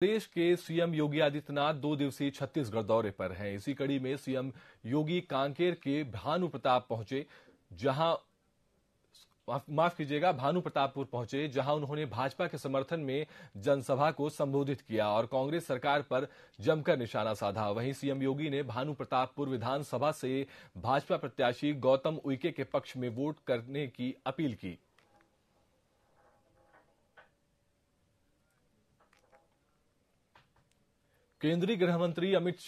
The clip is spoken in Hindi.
प्रदेश के सीएम योगी आदित्यनाथ दो दिवसीय छत्तीसगढ़ दौरे पर हैं इसी कड़ी में सीएम योगी कांकेर के भानु प्रताप पहुंचे जहां माफ कीजिएगा भानु प्रतापपुर पहुंचे जहां उन्होंने भाजपा के समर्थन में जनसभा को संबोधित किया और कांग्रेस सरकार पर जमकर निशाना साधा वहीं सीएम योगी ने भानु प्रतापपुर विधानसभा से भाजपा प्रत्याशी गौतम उइके के पक्ष में वोट करने की अपील की केंद्रीय गृह मंत्री अमित शाह